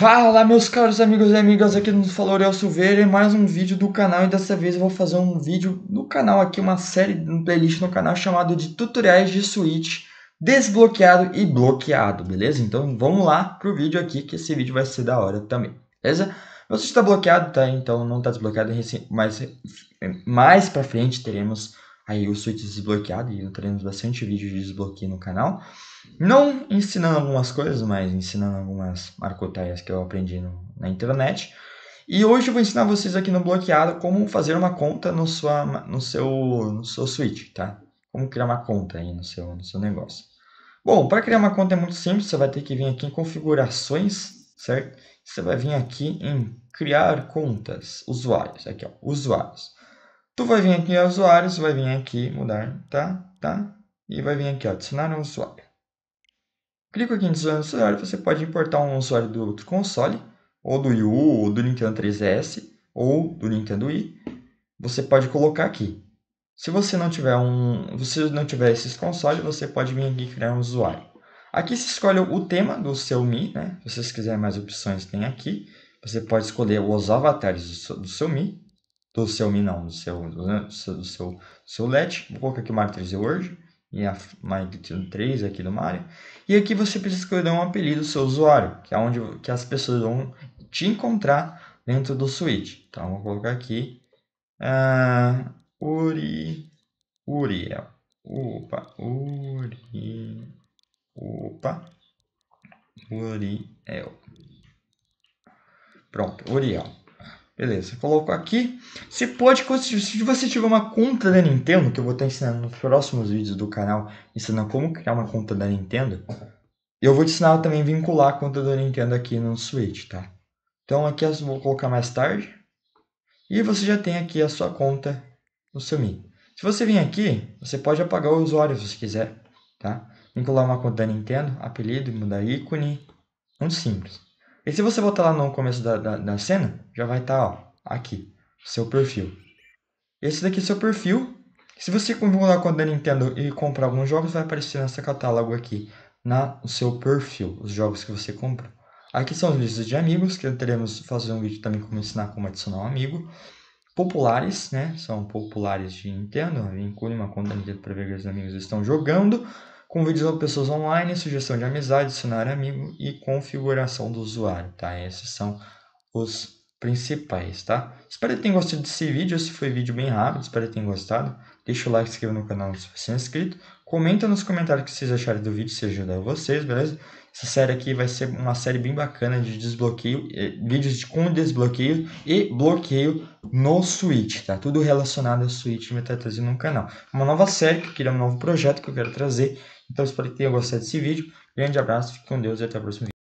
Fala meus caros amigos e amigas, aqui no falou Aurel Silveira e mais um vídeo do canal e dessa vez eu vou fazer um vídeo no canal aqui, uma série, um playlist no canal chamado de tutoriais de Switch desbloqueado e bloqueado, beleza? Então vamos lá pro vídeo aqui que esse vídeo vai ser da hora também, beleza? Meu Switch está bloqueado, tá? Então não está desbloqueado, mas mais pra frente teremos aí o Switch desbloqueado e teremos bastante vídeo de desbloqueio no canal. Não ensinando algumas coisas, mas ensinando algumas marcotaias que eu aprendi no, na internet. E hoje eu vou ensinar vocês aqui no bloqueado como fazer uma conta no, sua, no, seu, no seu Switch, tá? Como criar uma conta aí no seu, no seu negócio. Bom, para criar uma conta é muito simples, você vai ter que vir aqui em configurações, certo? Você vai vir aqui em criar contas, usuários, aqui ó, usuários. Tu vai vir aqui em usuários, vai vir aqui mudar, tá? Tá? E vai vir aqui, ó, adicionar um usuário. Clico aqui em adicionar um usuário, você pode importar um usuário do outro console, ou do Wii U, ou do Nintendo 3DS, ou do Nintendo Wii. Você pode colocar aqui. Se você não tiver um, você não tiver esses consoles, você pode vir aqui criar um usuário. Aqui se escolhe o tema do seu Mi, né? Se vocês quiserem mais opções, tem aqui. Você pode escolher os avatares do seu Mi, do seu mi não, do seu, né, do, seu, do seu, do seu let. Vou colocar aqui uma matriz word e a magnitude 3 aqui do Mario. E aqui você precisa escolher um apelido do seu usuário, que é onde que as pessoas vão te encontrar dentro do switch. Então, vou colocar aqui uh, Uri, Uriel. Opa, Uri, opa, Uriel. Pronto, Uriel. Beleza, colocou aqui. Você pode, se você tiver uma conta da Nintendo, que eu vou estar ensinando nos próximos vídeos do canal, ensinando como criar uma conta da Nintendo, eu vou te ensinar também a vincular a conta da Nintendo aqui no Switch, tá? Então aqui eu vou colocar mais tarde. E você já tem aqui a sua conta no seu Mi. Se você vir aqui, você pode apagar o usuário se você quiser, tá? Vincular uma conta da Nintendo, apelido, mudar ícone, muito simples. E se você voltar lá no começo da, da, da cena, já vai estar, tá, ó, aqui, seu perfil. Esse daqui é seu perfil. Se você convocar a conta da Nintendo e comprar alguns jogos, vai aparecer nessa catálogo aqui, na, no seu perfil, os jogos que você comprou. Aqui são as listas de amigos, que teremos fazer um vídeo também como ensinar como adicionar um amigo. Populares, né? São populares de Nintendo. Vincule uma conta Nintendo para ver que os amigos estão jogando com vídeos ou pessoas online, sugestão de amizade, adicionar amigo e configuração do usuário, tá? Esses são os principais, tá? Espero que tenham gostado desse vídeo, esse foi um vídeo bem rápido, espero que tenham gostado. Deixa o like, se inscreva no canal se você é inscrito. Comenta nos comentários o que vocês acharam do vídeo, se ajudou vocês, beleza? Essa série aqui vai ser uma série bem bacana de desbloqueio, eh, vídeos de com desbloqueio e bloqueio no Switch, tá? Tudo relacionado ao Switch vai trazendo no canal. Uma nova série que eu queria, um novo projeto que eu quero trazer. Então espero que tenham gostado desse vídeo. Grande abraço, fique com Deus e até o próximo vídeo.